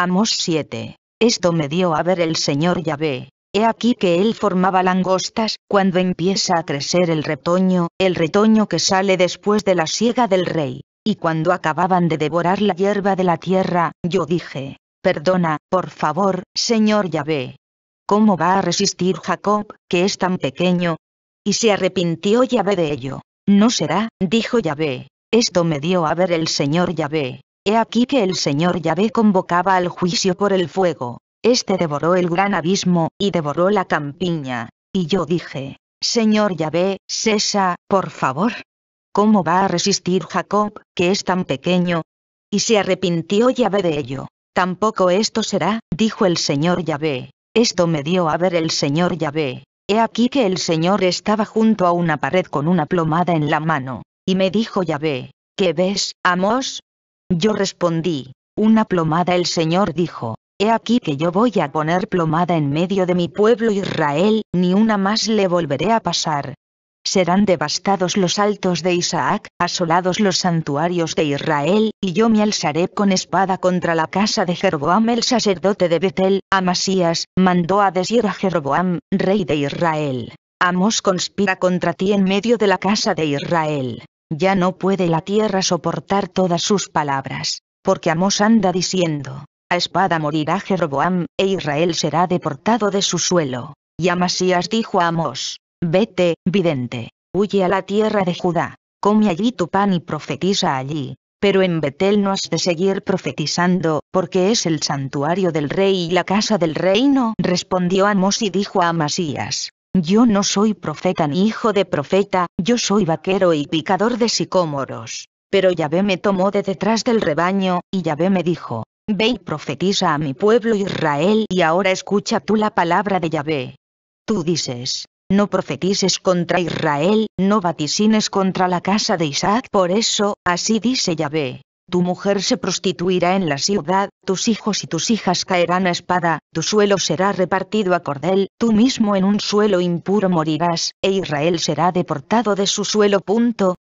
Amos 7. Esto me dio a ver el Señor Yahvé. He aquí que él formaba langostas, cuando empieza a crecer el retoño, el retoño que sale después de la siega del rey. Y cuando acababan de devorar la hierba de la tierra, yo dije, Perdona, por favor, Señor Yahvé. ¿Cómo va a resistir Jacob, que es tan pequeño? Y se arrepintió Yahvé de ello. No será, dijo Yahvé. Esto me dio a ver el Señor Yahvé. He aquí que el Señor Yahvé convocaba al juicio por el fuego. Este devoró el gran abismo, y devoró la campiña. Y yo dije, Señor Yahvé, cesa, por favor. ¿Cómo va a resistir Jacob, que es tan pequeño? Y se arrepintió Yahvé de ello. Tampoco esto será, dijo el Señor Yahvé. Esto me dio a ver el Señor Yahvé. He aquí que el Señor estaba junto a una pared con una plomada en la mano. Y me dijo Yahvé, ¿qué ves, Amos? Yo respondí, una plomada el Señor dijo, He aquí que yo voy a poner plomada en medio de mi pueblo Israel, ni una más le volveré a pasar. Serán devastados los altos de Isaac, asolados los santuarios de Israel, y yo me alzaré con espada contra la casa de Jeroboam el sacerdote de Betel. Amasías, mandó a decir a Jeroboam, rey de Israel. Amos conspira contra ti en medio de la casa de Israel. Ya no puede la tierra soportar todas sus palabras, porque Amos anda diciendo, a espada morirá Jeroboam, e Israel será deportado de su suelo. Y Amasías dijo a Amos, vete, vidente, huye a la tierra de Judá, come allí tu pan y profetiza allí. Pero en Betel no has de seguir profetizando, porque es el santuario del rey y la casa del reino. Respondió Amos y dijo a Amasías, yo no soy profeta ni hijo de profeta, yo soy vaquero y picador de sicómoros. Pero Yahvé me tomó de detrás del rebaño, y Yahvé me dijo, Ve y profetiza a mi pueblo Israel y ahora escucha tú la palabra de Yahvé. Tú dices, no profetices contra Israel, no vaticines contra la casa de Isaac. Por eso, así dice Yahvé, tu mujer se prostituirá en la ciudad, tus hijos y tus hijas caerán a espada, tu suelo será repartido a cordel, tú mismo en un suelo impuro morirás, e Israel será deportado de su suelo. Punto,